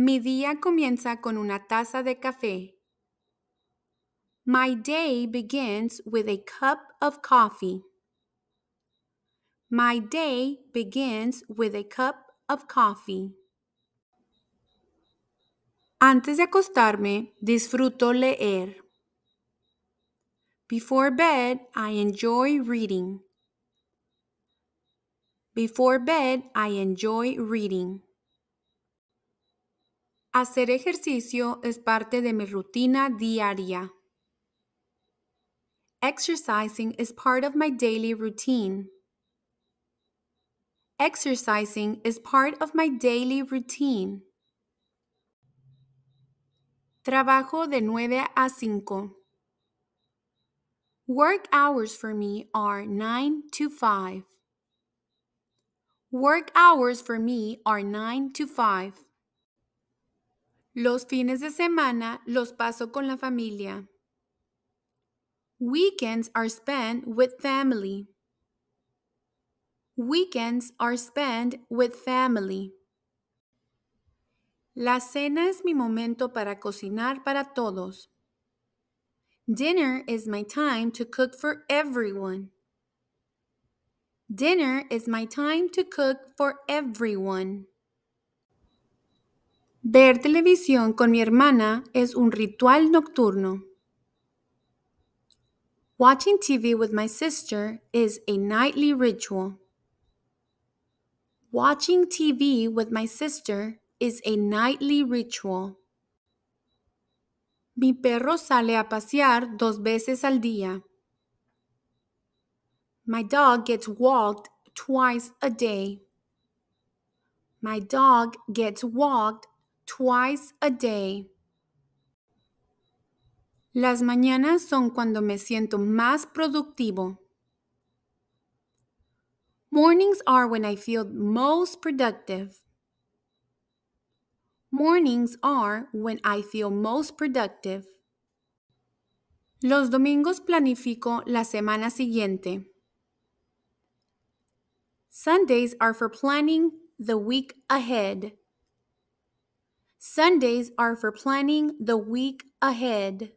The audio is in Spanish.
Mi día comienza con una taza de café. My day begins with a cup of coffee. My day begins with a cup of coffee. Antes de acostarme, disfruto leer. Before bed, I enjoy reading. Before bed, I enjoy reading. Hacer ejercicio es parte de mi rutina diaria. Exercising is part of my daily routine. Exercising is part of my daily routine. Trabajo de 9 a 5. Work hours for me are 9 to 5. Work hours for me are 9 to 5. Los fines de semana los paso con la familia. Weekends are spent with family. Weekends are spent with family. La cena es mi momento para cocinar para todos. Dinner is my time to cook for everyone. Dinner is my time to cook for everyone. Ver televisión con mi hermana es un ritual nocturno. Watching TV with my sister is a nightly ritual. Watching TV with my sister is a nightly ritual. Mi perro sale a pasear dos veces al día. My dog gets walked twice a day. My dog gets walked twice a day. Las mañanas son cuando me siento más productivo. Mornings are when I feel most productive. Mornings are when I feel most productive. Los domingos planifico la semana siguiente. Sundays are for planning the week ahead. Sundays are for planning the week ahead.